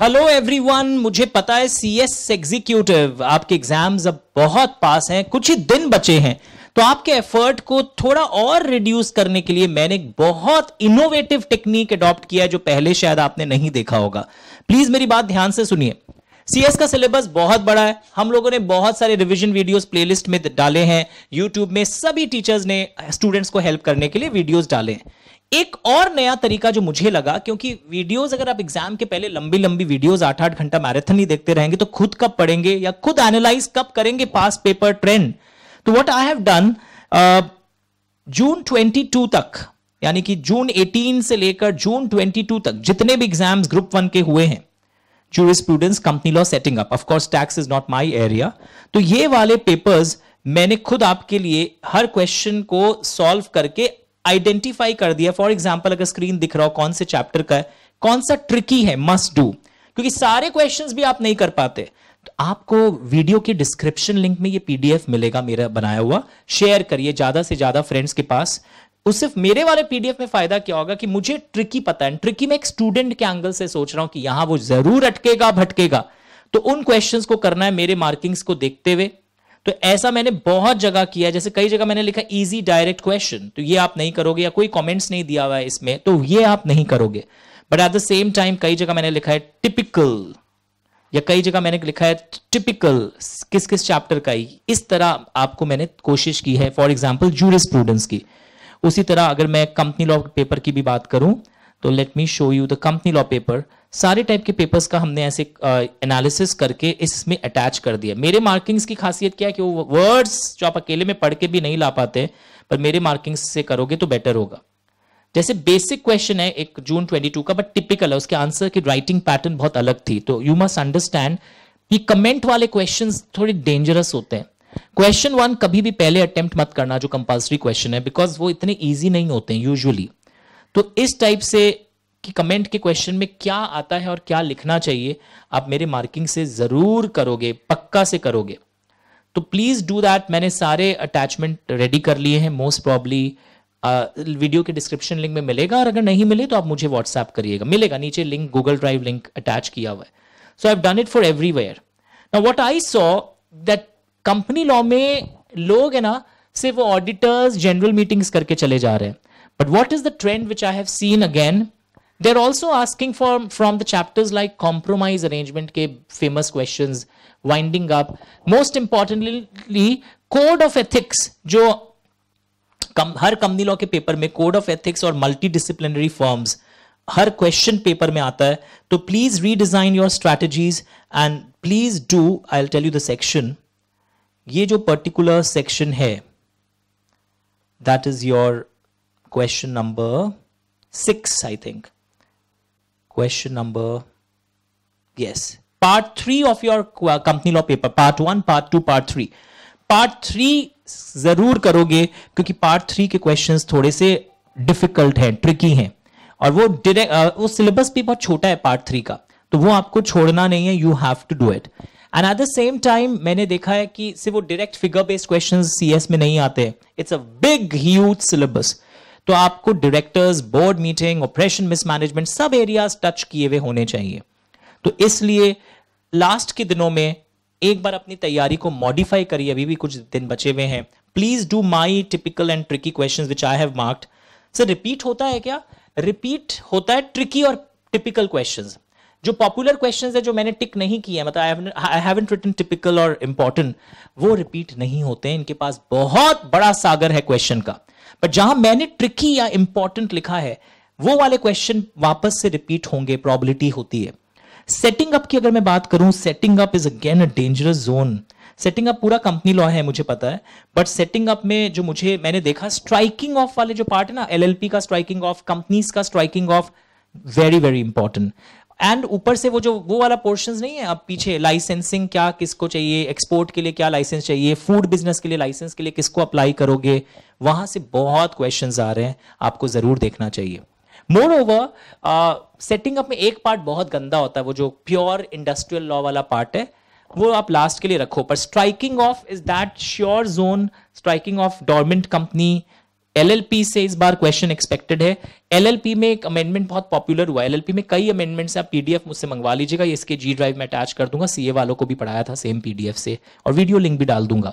Hello everyone मुझे पता है सीएस एग्जीक्यूटिव आपके एग्जाम्स अब बहुत पास हैं कुछ ही दिन बचे हैं तो आपके एफर्ट को थोड़ा और रिड्यूस करने के लिए मैंने एक बहुत इनोवेटिव टेक्निक अडॉप्ट किया है जो पहले शायद आपने नहीं देखा होगा प्लीज मेरी बात ध्यान से सुनिए सीएस का सिलेबस बहुत बड़ा है हम लोगों ने बहुत सारे रिवीजन वीडियोस प्लेलिस्ट में डाले हैं यूट्यूब में सभी टीचर्स ने स्टूडेंट्स को हेल्प करने के लिए वीडियोस डाले हैं एक और नया तरीका जो मुझे लगा क्योंकि वीडियोस अगर आप एग्जाम के पहले लंबी लंबी वीडियोस आठ आठ घंटा मैराथन ही देखते रहेंगे तो खुद कब पढ़ेंगे या खुद एनालाइज कब करेंगे पास पेपर ट्रेंड तो what I have done June 22 तक यानी कि जून 18 से लेकर जून 22 तक जितने भी एग्जाम्स ग्रुप वन के हुए हैं jurisprudence company law setting up of tax is not my area तो ये वाले पेपर्स मैंने खुद आपके लिए हर क्वेश्चन को सॉल्व करके आइडेंटिफाई कर दिया फॉर एग्जाम्पल अगर स्क्रीन दिख रहा हो कौन से चैप्टर का है कौन सा ट्रिकी है मस्ट डू क्योंकि सारे क्वेश्चंस भी आप नहीं कर पाते तो आपको वीडियो के डिस्क्रिप्शन लिंक में ये पीडीएफ मिलेगा मेरा बनाया हुआ शेयर करिए ज्यादा से ज्यादा फ्रेंड्स के पास उस सिर्फ मेरे वाले पीडीएफ में फायदा क्या होगा कि मुझे ट्रिकी पता है ट्रिकी में एक स्टूडेंट के एंगल से सोच रहा हूं कि यहां वो जरूर अटकेगा भटकेगा तो उन क्वेश्चंस को करना है मेरे मार्किंग्स को देखते हुए तो ऐसा मैंने बहुत जगह किया जैसे कई जगह मैंने लिखा इजी डायरेक्ट क्वेश्चन तो ये आप नहीं करोगे या कोई कमेंट्स नहीं दिया हुआ है इसमें तो ये आप नहीं करोगे but at the same time कई जगह मैंने लिखा है टिपिकल या कई जगह मैंने लिखा है टिपिकल किस किस चैप्टर का ही इस तरह आपको मैंने कोशिश की है फॉर एग्जाम्पल जूरिस की उसी तरह अगर मैं कंपनी लॉ पेपर की भी बात करूं तो let me show you the company law paper सारे टाइप के पेपर्स का हमने ऐसे एनालिसिस uh, करके इसमें अटैच कर दिया मेरे मार्किंग्स की खासियत क्या है कि वो वर्ड्स जो आप अकेले में पढ़ के भी नहीं ला पाते पर मेरे मार्किंग्स से करोगे तो बेटर होगा जैसे बेसिक क्वेश्चन है एक जून 22 का बट टिपिकल है उसके आंसर की राइटिंग पैटर्न बहुत अलग थी तो यू मस्ट अंडरस्टैंड कि कमेंट वाले क्वेश्चन थोड़े डेंजरस होते हैं क्वेश्चन वन कभी भी पहले अटेम्प्ट मत करना जो कंपल्सरी क्वेश्चन है बिकॉज वो इतने ईजी नहीं होते हैं यूजली तो इस टाइप से कि कमेंट के क्वेश्चन में क्या आता है और क्या लिखना चाहिए आप मेरे मार्किंग से ज़रूर करोगे पक्का से करोगे तो प्लीज़ डू दैट मैंने सारे अटैचमेंट रेडी कर लिए हैं मोस्ट प्रॉब्ली वीडियो के डिस्क्रिप्शन लिंक में मिलेगा और अगर नहीं मिले तो आप मुझे व्हाट्सएप करिएगा मिलेगा नीचे link Google drive link attach किया हुआ है so I done it for everywhere ना what I saw that company law में लोग है ना सिर्फ ऑडिटर्स जनरल मीटिंग्स करके चले जा रहे हैं but what is the trend which I have seen again they're also asking for from the chapters like compromise arrangement famous questions winding up most importantly code of ethics jo har company law ke paper mein code of ethics or multidisciplinary forms her question paper mein aata hai to please redesign your strategies and please do i'll tell you the section ye jo particular section hai that is your question number 6 i think question number, yes, part three of your company law paper, part one, part two, part three. Part three जरूर करोगे क्योंकि part three के questions थोड़े से difficult हैं tricky हैं और वो डायरेक्ट वो सिलेबस भी बहुत छोटा है पार्ट थ्री का तो वो आपको छोड़ना नहीं है you have to do it and at the same time मैंने देखा है कि सिर्फ वो डायरेक्ट फिगर बेस्ड क्वेश्चन सी में नहीं आते it's a big huge syllabus तो आपको directors board meeting operation mismanagement सब एरियाज टच किए हुए होने चाहिए तो इसलिए लास्ट के दिनों में एक बार अपनी तैयारी को मॉडिफाई करिए अभी भी कुछ दिन बचे हुए हैं please do my typical and tricky question which I have marked sir repeat होता है क्या रिपीट होता है ट्रिकी और टिपिकल क्वेश्चन जो पॉपुलर क्वेश्चन है जो मैंने टिक नहीं किया मतलब आई हैवन रिटन टिपिकल और इंपॉर्टेंट वो रिपीट नहीं होते इनके पास बहुत बड़ा सागर है क्वेश्चन का बट जहां मैंने ट्रिकी या इंपॉर्टेंट लिखा है वो वाले क्वेश्चन वापस से रिपीट होंगे प्रॉबिलिटी होती है सेटिंग अप की अगर मैं बात करूं setting up is again a dangerous zone setting up पूरा कंपनी लॉ है मुझे पता है बट सेटिंग अप में जो मुझे मैंने देखा स्ट्राइकिंग ऑफ वाले जो पार्ट है ना एलएलपी का स्ट्राइकिंग ऑफ कंपनीज का striking off very very important and ऊपर से वो जो वो वाला पोर्शन नहीं है आप पीछे लाइसेंसिंग क्या किसको चाहिए एक्सपोर्ट के लिए क्या लाइसेंस चाहिए फूड बिजनेस के लिए लाइसेंस के लिए किसको अप्लाई करोगे वहां से बहुत क्वेश्चन आ रहे हैं आपको जरूर देखना चाहिए मोर ओवर सेटिंग अप में एक पार्ट बहुत गंदा होता है वो जो प्योर इंडस्ट्रियल लॉ वाला पार्ट है वो आप लास्ट के लिए रखो पर striking off is that sure zone striking off dormant company LLP से इस बार क्वेश्चन एक्सपेक्टेड है एलएलपी में एक अमेंडमेंट बहुत पॉपुलर हुआ एलएलपी में कई अमेंडमेंट्स आप पीडीएफ मुझसे मंगवा लीजिएगा इसके जी ड्राइव में अटैच कर दूंगा सीए वालों को भी पढ़ाया था सेम पीडीएफ से और वीडियो लिंक भी डाल दूंगा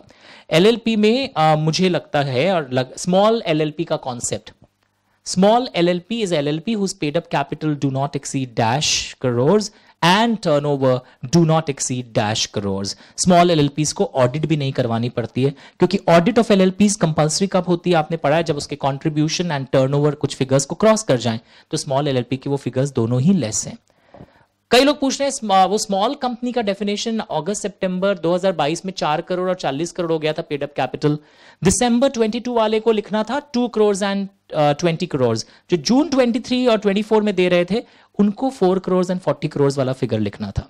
एलएलपी में आ, मुझे लगता है और स्मॉल एलएलपी का concept small L L P is L L P whose paid up capital do not exceed dash crores and over do not exceed dash crores small LLPs को ऑडिट भी नहीं करवानी पड़ती है क्योंकि ऑडिट ऑफ एलएलपीज कंपलसरी कब होती है आपने पढ़ा है जब उसके कॉन्ट्रीब्यूशन एंड ओवर कुछ फिगर्स को क्रॉस कर जाए तो स्मॉल एल की वो फिगर्स दोनों ही लेस हैं कई लोग पूछ रहे हैं वो स्मॉल कंपनी का डेफिनेशन अगस्त सितंबर 2022 में चार करोड़ और चालीस करोड़ हो गया था पेडअप कैपिटल दिसंबर 22 वाले को लिखना था two crore and twenty crore जो जून 23 और 24 में दे रहे थे उनको four crore and forty crore वाला फिगर लिखना था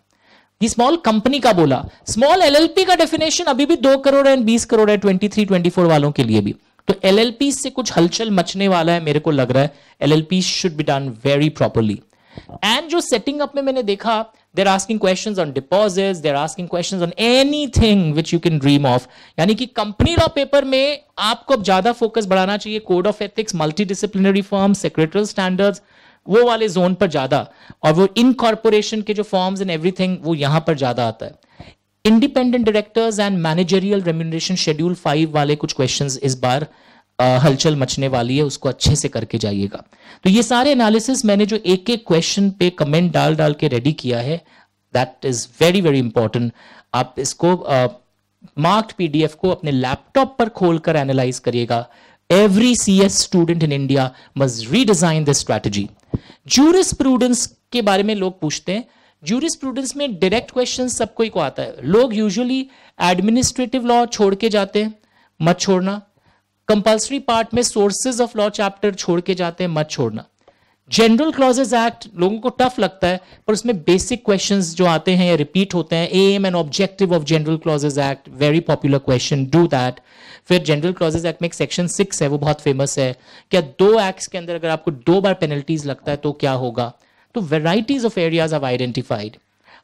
ये स्मॉल कंपनी का बोला स्मॉल एलएलपी का डेफिनेशन अभी भी दो करोड़ एंड बीस करोड़ है ट्वेंटी थ्री ट्वेंटी फोर वालों के लिए भी तो एलएलपी से कुछ हलचल मचने वाला है मेरे को लग रहा है LLP should be done very properly and जो सेटिंग अप में मैंने देखा there asking question on deposit there asking question on anything which you can dream of यानी कि कंपनी लॉ पेपर में आपको अब ज्यादा फोकस बढ़ाना चाहिए code of ethics multidisciplinary form secretary standards वो वाले जोन पर ज्यादा और वो इनकॉर्पोरेशन के जो फॉर्म्स एंड एवरीथिंग वो यहां पर ज्यादा आता है independent directors and managerial remuneration schedule five वाले कुछ क्वेश्चन इस बार हलचल मचने वाली है उसको अच्छे से करके जाइएगा तो ये सारे एनालिसिस मैंने जो एक एक क्वेश्चन पे कमेंट डाल डाल के रेडी किया है that is very very important आप इसको मार्क्ड पीडीएफ को अपने लैपटॉप पर खोलकर एनालाइज करिएगा every C S student in India must redesign this strategy prudence के बारे में लोग पूछते हैं प्रूडेंस में डायरेक्ट क्वेश्चन सबको को आता है लोग यूजुअली एडमिनिस्ट्रेटिव लॉ छोड़ के जाते हैं मत छोड़ना कंपल्सरी पार्ट में सोर्सेज ऑफ लॉ चैप्टर छोड़ के जाते हैं मत छोड़ना जनरल क्लॉजेज एक्ट लोगों को टफ लगता है पर उसमें बेसिक क्वेश्चंस जो आते हैं या रिपीट होते हैं aim and objective of general clauses act very popular question do that फिर जनरल क्लॉजेज एक्ट में एक सेक्शन सिक्स है वो बहुत फेमस है क्या दो एक्ट्स के अंदर अगर आपको दो बार पेनल्टीज लगता है तो क्या होगा तो varieties of areas are identified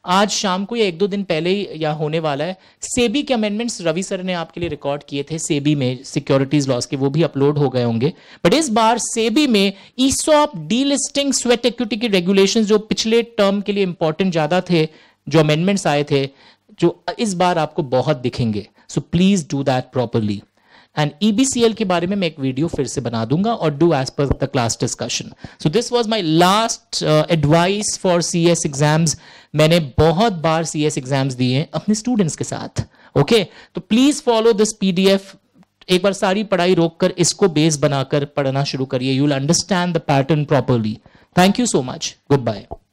आज शाम को या एक दो दिन पहले ही या होने वाला है सेबी के अमेंडमेंट्स रवि सर ने आपके लिए रिकॉर्ड किए थे सेबी में सिक्योरिटीज लॉस के वो भी अपलोड हो गए होंगे बट इस बार सेबी में ईसॉप डीलिस्टिंग स्वेट इक्विटी की रेगुलेशन जो पिछले टर्म के लिए इंपॉर्टेंट ज्यादा थे जो अमेंडमेंट्स आए थे जो इस बार आपको बहुत दिखेंगे so please do that properly and EBCL e के बारे में मैं एक वीडियो फिर से बना दूंगा और do as per the class discussion so this was my last advice for C S exams मैंने बहुत बार सी एस एग्जाम्स दिए अपने स्टूडेंट्स के साथ ओके okay? तो please follow this P D F एक बार सारी पढ़ाई रोक कर इसको बेस बनाकर पढ़ना शुरू करिए you will understand the pattern properly thank you so much good bye